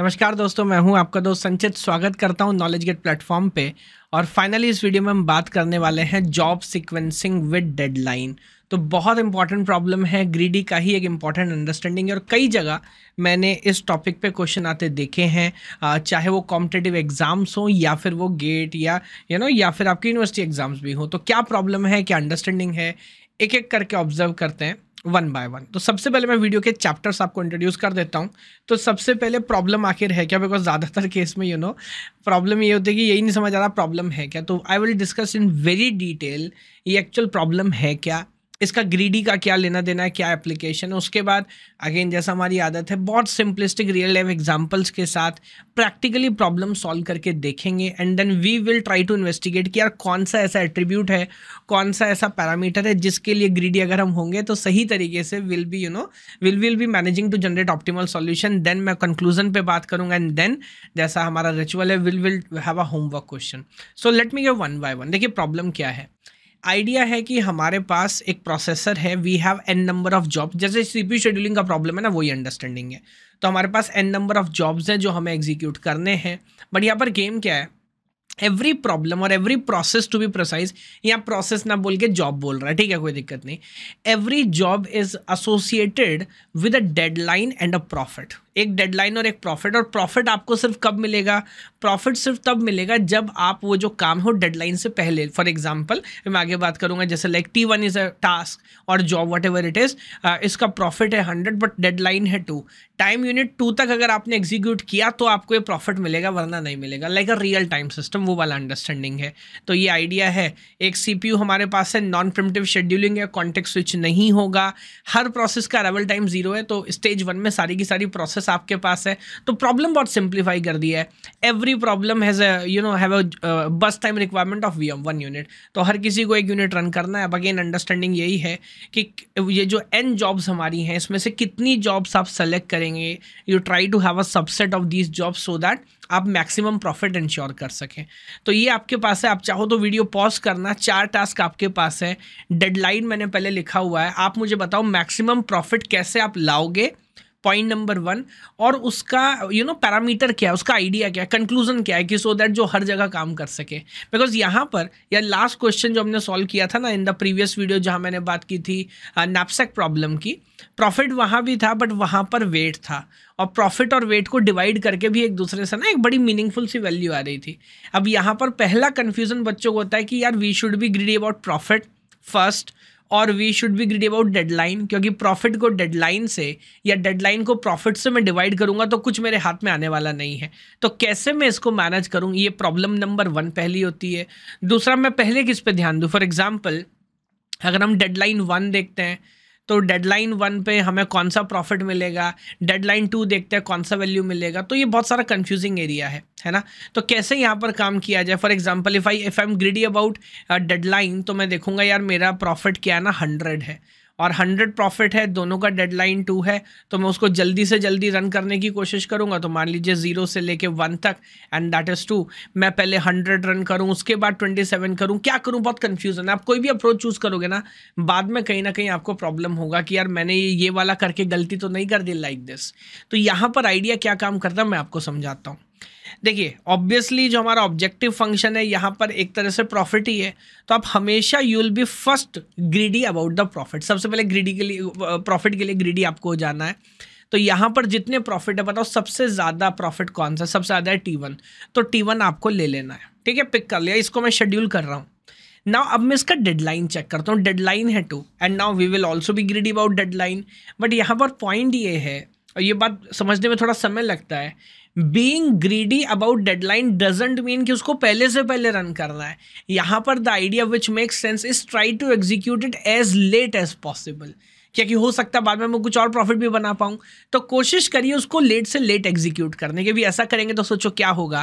नमस्कार दोस्तों मैं हूं आपका दोस्त संचित स्वागत करता हूं नॉलेज गेट प्लेटफॉर्म पे और फाइनली इस वीडियो में हम बात करने वाले हैं जॉब सिक्वेंसिंग विद डेडलाइन तो बहुत इंपॉर्टेंट प्रॉब्लम है ग्रीडी का ही एक इम्पॉर्टेंट अंडरस्टैंडिंग है और कई जगह मैंने इस टॉपिक पे क्वेश्चन आते देखे हैं चाहे वो कॉम्पिटेटिव एग्जाम्स हों या फिर वो गेट या यू नो या फिर आपकी यूनिवर्सिटी एग्जाम्स भी हों तो क्या प्रॉब्लम है क्या अंडरस्टैंडिंग है एक एक करके ऑब्जर्व करते हैं वन बाय वन तो सबसे पहले मैं वीडियो के चैप्टर्स आपको इंट्रोड्यूस कर देता हूँ तो सबसे पहले प्रॉब्लम आखिर है क्या बिकॉज ज़्यादातर केस में यू नो प्रॉब्लम ये होती है कि यही नहीं समझ आ रहा प्रॉब्लम है क्या तो I will discuss in very detail ये एक्चुअल प्रॉब्लम है क्या इसका ग्रीडी का क्या लेना देना है क्या एप्लीकेशन है उसके बाद अगेन जैसा हमारी आदत है बहुत सिंपलिस्टिक रियल लाइफ एग्जांपल्स के साथ प्रैक्टिकली प्रॉब्लम सॉल्व करके देखेंगे and then we will try to investigate कि यार कौन सा ऐसा एट्रीब्यूट है कौन सा ऐसा पैरामीटर है जिसके लिए ग्रीडी अगर हम होंगे तो सही तरीके से will be you know will will be managing to generate optimal solution then मैं कंक्लूजन पे बात करूंगा एंड देन जैसा हमारा रिचुअल है will will have a homework question so let me go one by one देखिए प्रॉब्लम क्या है आइडिया है कि हमारे पास एक प्रोसेसर है we have n number of job जैसे सीपी शेड्यूलिंग का प्रॉब्लम है ना वही अंडरस्टैंडिंग है तो हमारे पास एन नंबर ऑफ जॉब्स हैं जो हमें एग्जीक्यूट करने हैं बट यहाँ पर गेम क्या है एवरी प्रॉब्लम और every process to be processed यहाँ प्रोसेस ना बोल के जॉब बोल रहा है ठीक है कोई दिक्कत नहीं every job is associated with a deadline and a profit एक डेडलाइन और एक प्रॉफिट और प्रॉफिट आपको सिर्फ कब मिलेगा प्रॉफिट सिर्फ तब मिलेगा जब आप वो जो काम हो डेडलाइन से पहले फॉर एग्जाम्पल मैं आगे बात करूंगा जैसे like T one is a task और job whatever it is इसका प्रॉफिट है हंड्रेड बट डेडलाइन है टू टाइम यूनिट टू तक अगर आपने एग्जीक्यूट किया तो आपको ये प्रॉफिट मिलेगा वरना नहीं मिलेगा like a real time system वो वाला अंडरस्टैंडिंग है तो ये आइडिया है एक यू हमारे पास है नॉन प्रिमटिव शेड्यूलिंग है कॉन्टेक्ट स्विच नहीं होगा हर प्रोसेस का अरावल टाइम जीरो है तो स्टेज वन में सारी की सारी प्रोसेस आपके पास है तो प्रॉब्लम बहुत सिंप्लीफाई कर दिया है every problem has you know have a burst time requirement of we one unit तो हर किसी को एक यूनिट रन करना है अब अगेन अंडरस्टैंडिंग यही है कि ये जो एन जॉब्स हमारी हैं इसमें से कितनी जॉब्स आप सेलेक्ट करेंगे you try to have a subset of these jobs so that आप मैक्सिमम प्रॉफिट इंश्योर कर सकें तो ये आपके पास है आप चाहो तो वीडियो पॉज करना चार टास्क आपके पास है डेडलाइन मैंने पहले लिखा हुआ है आप मुझे बताओ मैक्सिमम प्रॉफिट कैसे आप लाओगे पॉइंट नंबर वन और उसका यू नो पैरामीटर क्या है उसका आइडिया क्या है कंक्लूजन क्या है कि सो दैट जो हर जगह काम कर सके बिकॉज यहाँ पर या लास्ट क्वेश्चन जो हमने सॉल्व किया था ना इन द प्रीवियस वीडियो जहाँ मैंने बात की थी नैपसेक uh, प्रॉब्लम की प्रॉफिट वहाँ भी था बट वहाँ पर वेट था और प्रॉफिट और वेट को डिवाइड करके भी एक दूसरे से ना एक बड़ी मीनिंगफुल सी वैल्यू आ रही थी अब यहाँ पर पहला कन्फ्यूजन बच्चों को होता है कि यार we should be greedy about profit first और we should be greed about deadline क्योंकि प्रॉफिट को डेडलाइन से या डेडलाइन को प्रॉफिट से मैं डिवाइड करूंगा तो कुछ मेरे हाथ में आने वाला नहीं है तो कैसे मैं इसको मैनेज करूँ ये प्रॉब्लम नंबर वन पहली होती है दूसरा मैं पहले किस पर ध्यान दूँ फॉर एग्ज़ाम्पल अगर हम डेडलाइन वन देखते हैं तो डेडलाइन वन पे हमें कौन सा प्रॉफिट मिलेगा डेडलाइन टू देखते हैं कौन सा वैल्यू मिलेगा तो ये बहुत सारा कंफ्यूजिंग एरिया है है ना तो कैसे यहाँ पर काम किया जाए for example if I if I am greedy about deadline तो मैं देखूंगा यार मेरा प्रॉफिट क्या है ना हंड्रेड है और हंड्रेड प्रॉफिट है दोनों का डेडलाइन टू है तो मैं उसको जल्दी से जल्दी रन करने की कोशिश करूँगा तो मान लीजिए ज़ीरो से लेके वन तक एंड दैट इज़ टू मैं पहले हंड्रेड रन करूँ उसके बाद ट्वेंटी सेवन करूँ क्या करूँ बहुत कन्फ्यूज़न है आप कोई भी अप्रोच चूज़ करोगे ना बाद में कहीं ना कहीं आपको प्रॉब्लम होगा कि यार मैंने ये वाला करके गलती तो नहीं कर दी लाइक दिस तो यहाँ पर आइडिया क्या काम करता है मैं आपको समझाता हूँ देखिए ऑब्वियसली जो हमारा ऑब्जेक्टिव फंक्शन है यहाँ पर एक तरह से प्रॉफिट ही है तो आप हमेशा you will be first greedy about the profit सबसे पहले ग्रीडी के लिए प्रॉफिट के लिए ग्रीडी आपको जाना है तो यहाँ पर जितने प्रॉफिट है बताओ सबसे ज़्यादा प्रॉफिट कौन सा सबसे ज़्यादा है टी वन तो टी वन आपको ले लेना है ठीक है पिक कर लिया इसको मैं शेड्यूल कर रहा हूँ नाउ अब मैं इसका डेडलाइन चेक करता हूँ डेडलाइन है two and now we will also भी ग्रीडी अबाउट डेडलाइन बट यहाँ पर पॉइंट ये है और ये बात समझने में थोड़ा समय लगता है being greedy about deadline doesn't mean कि उसको पहले से पहले रन करना है यहाँ पर the idea which makes sense is try to execute it as late as possible क्या कि हो सकता है बाद में मैं कुछ और प्रॉफिट भी बना पाऊँ तो कोशिश करिए उसको लेट से लेट एग्जीक्यूट करने की भी ऐसा करेंगे तो सोचो क्या होगा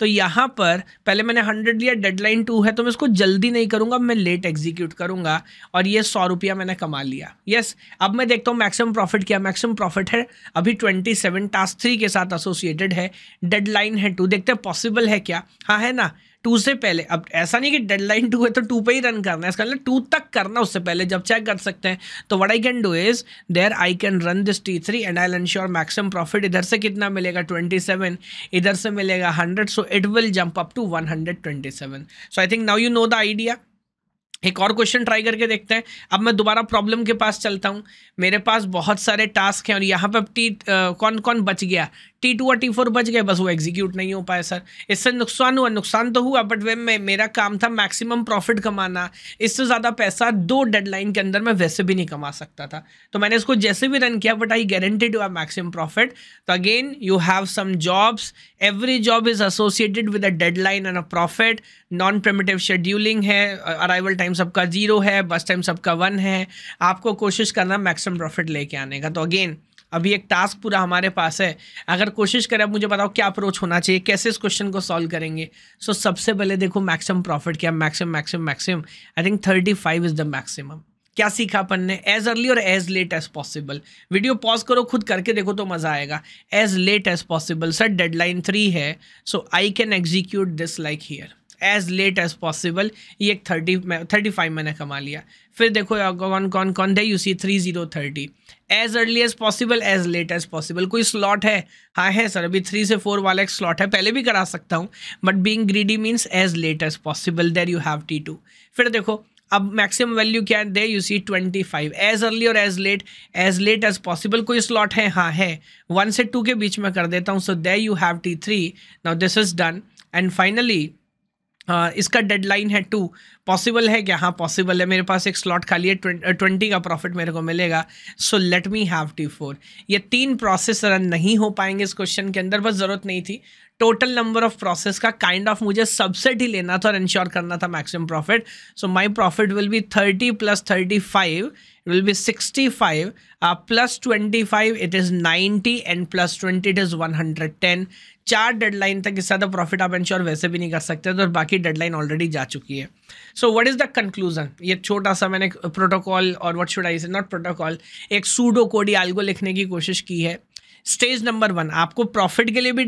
तो यहाँ पर पहले मैंने हंड्रेड लिया डेडलाइन टू है तो मैं उसको जल्दी नहीं करूँगा मैं लेट एग्जीक्यूट करूँगा और ये सौ रुपया मैंने कमा लिया यस अब मैं देखता हूँ मैक्सिमम प्रॉफिट क्या मैक्सिमम प्रॉफिट है अभी ट्वेंटी सेवन टास्क थ्री के साथ एसोसिएटेड है डेडलाइन है टू देखते हैं पॉसिबल है क्या हाँ है ना टू से पहले अब ऐसा नहीं कि डेडलाइन टू है तो टू पे ही रन करना है इसका मतलब टू तक करना उससे पहले जब चेक कर सकते हैं तो what I can do is there I can run this T three and I ensure maximum profit इधर से कितना मिलेगा ट्वेंटी सेवन इधर से मिलेगा hundred so it will jump up to one hundred twenty seven so I think now you know the idea एक और question try करके देखते हैं अब मैं दोबारा प्रॉब्लम के पास चलता हूँ मेरे पास बहुत सारे टास्क हैं और यहाँ पर टी आ, कौन कौन बच गया टी टू और टी फोर बच गए बस वो एग्जीक्यूट नहीं हो पाया सर इससे नुकसान हुआ नुकसान तो हुआ बट वे मैं मेरा काम था मैक्सिमम प्रॉफिट कमाना इससे ज़्यादा पैसा दो डेडलाइन के अंदर मैं वैसे भी नहीं कमा सकता था तो मैंने इसको जैसे भी रन किया but I guaranteed you are maximum profit तो again you have some jobs every job is associated with a deadline and a profit non preemptive scheduling है अराइवल टाइम सबका जीरो है बस टाइम सबका one है आपको कोशिश करना maximum profit लेके आने का तो अगेन अभी एक टास्क पूरा हमारे पास है अगर अगर कोशिश करें आप मुझे बताओ क्या अप्रोच होना चाहिए कैसे इस क्वेश्चन को सॉल्व करेंगे सो so, सबसे पहले देखो मैक्सिमम प्रॉफिट क्या maximum maximum maximum I think thirty five is the maximum क्या सीखा अपन ने एज अर्ली और as late as possible video pause करो खुद करके देखो तो मज़ा आएगा as late as possible sir deadline three है so I can execute this like here as late as possible ये एक थर्टी थर्टी फाइव मैंने कमा लिया फिर देखो कौन कौन कौन थे you see three zero thirty as early as possible as late as possible कोई स्लॉट है हाँ है सर अभी थ्री से फोर वाला एक स्लॉट है पहले भी करा सकता हूँ but being greedy means as late as possible there you have T two फिर देखो अब मैक्सिमम वैल्यू क्या there you see twenty five as early और as late as late as possible कोई स्लॉट है हाँ है वन से टू के बीच में कर देता हूँ so there you have T three now this is done and finally हाँ, इसका डेडलाइन है टू पॉसिबल है क्या हाँ पॉसिबल है मेरे पास एक स्लॉट खाली है ट्वेंटी का प्रॉफिट मेरे को मिलेगा so let me have T four ये तीन प्रोसेस रन नहीं हो पाएंगे इस क्वेश्चन के अंदर बस ज़रूरत नहीं थी टोटल नंबर ऑफ प्रोसेस का काइंड ऑफ मुझे सबसेट ही लेना था और इंश्योर करना था maximum profit so my profit will be thirty plus thirty five will be 65 uh, plus 25 it is 90 and plus 20 it is 110 चार डेडलाइन तक इससे ज़्यादा प्रॉफिट आप इंश्योर वैसे भी नहीं कर सकते तो बाकी डेडलाइन ऑलरेडी जा चुकी है so what is the conclusion ये छोटा सा मैंने प्रोटोकॉल और व्हाट शुड आई से नॉट प्रोटोकॉल एक सूडो कोडी आल्गो लिखने की कोशिश की है स्टेज नंबर वन आपको प्रॉफिट के लिए भी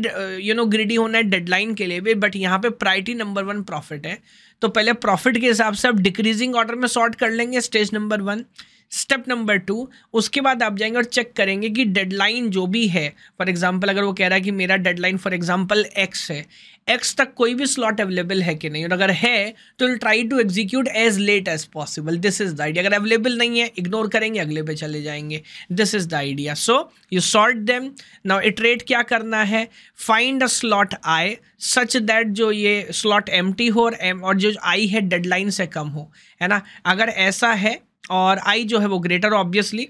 यू नो ग्रिडी होना है डेडलाइन के लिए भी बट यहाँ पे प्रायरिटी नंबर वन प्रॉफिट है तो पहले प्रॉफिट के हिसाब से आप डिक्रीजिंग ऑर्डर में सॉर्ट कर लेंगे stage number one step number two उसके बाद आप जाएंगे और चेक करेंगे कि डेडलाइन जो भी है फॉर एग्जांपल अगर वो कह रहा है कि मेरा डेडलाइन फॉर एग्जांपल एक्स है एक्स तक कोई भी स्लॉट अवेलेबल है कि नहीं और अगर है तो will try to execute as late as possible this is the idea अगर अवेलेबल नहीं है इग्नोर करेंगे अगले पे चले जाएंगे this is the idea so you sort them now iterate क्या करना है find a slot I such that जो ये स्लॉट एम हो और एम और जो आई है डेडलाइन से कम हो है ना अगर ऐसा है और आई जो है वो ग्रेटर ऑब्वियसली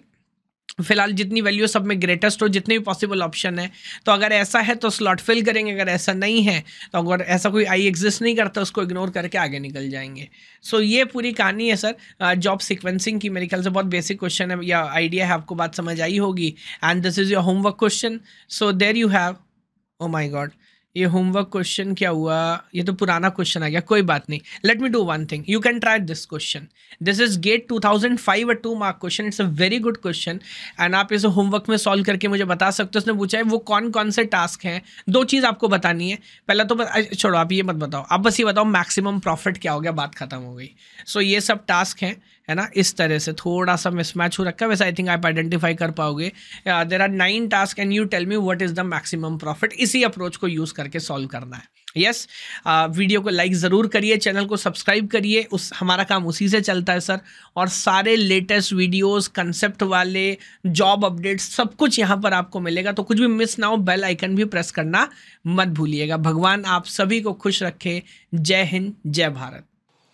फिलहाल जितनी वैल्यू सब में ग्रेटेस्ट हो जितने भी पॉसिबल ऑप्शन है तो अगर ऐसा है तो स्लॉट फिल करेंगे अगर ऐसा नहीं है तो अगर ऐसा कोई आई एग्जिस्ट नहीं करता उसको इग्नोर करके आगे निकल जाएंगे सो so, ये पूरी कहानी है सर जॉब सिक्वेंसिंग की मेरे ख्याल से बहुत बेसिक क्वेश्चन है या आइडिया है आपको बात समझ आई होगी and this is your homework question so there you have oh my god ये होमवर्क क्वेश्चन क्या हुआ ये तो पुराना क्वेश्चन आ गया कोई बात नहीं let me do one thing you can try this question this is GATE 2005 a two mark question it's a very good question and आप इसे होमवर्क में सॉल्व करके मुझे बता सकते हो उसने पूछा है वो कौन कौन से टास्क हैं दो चीज़ आपको बतानी है पहला तो छोड़ो आप ये मत बताओ आप बस ये बताओ मैक्सिमम प्रॉफिट क्या हो गया बात खत्म हो गई सो so, ये सब टास्क हैं है ना इस तरह से थोड़ा सा मिसमैच हो रखा है वैसे आई थिंक आप आइडेंटिफाई कर पाओगे there are nine task and you tell me what is the maximum profit इसी अप्रोच को यूज़ करके सॉल्व करना है यस yes, वीडियो को लाइक ज़रूर करिए चैनल को सब्सक्राइब करिए उस हमारा काम उसी से चलता है सर और सारे लेटेस्ट वीडियोस कंसेप्ट वाले जॉब अपडेट्स सब कुछ यहाँ पर आपको मिलेगा तो कुछ भी मिस ना हो बेल आइकन भी प्रेस करना मत भूलिएगा भगवान आप सभी को खुश रखे जय हिंद जय भारत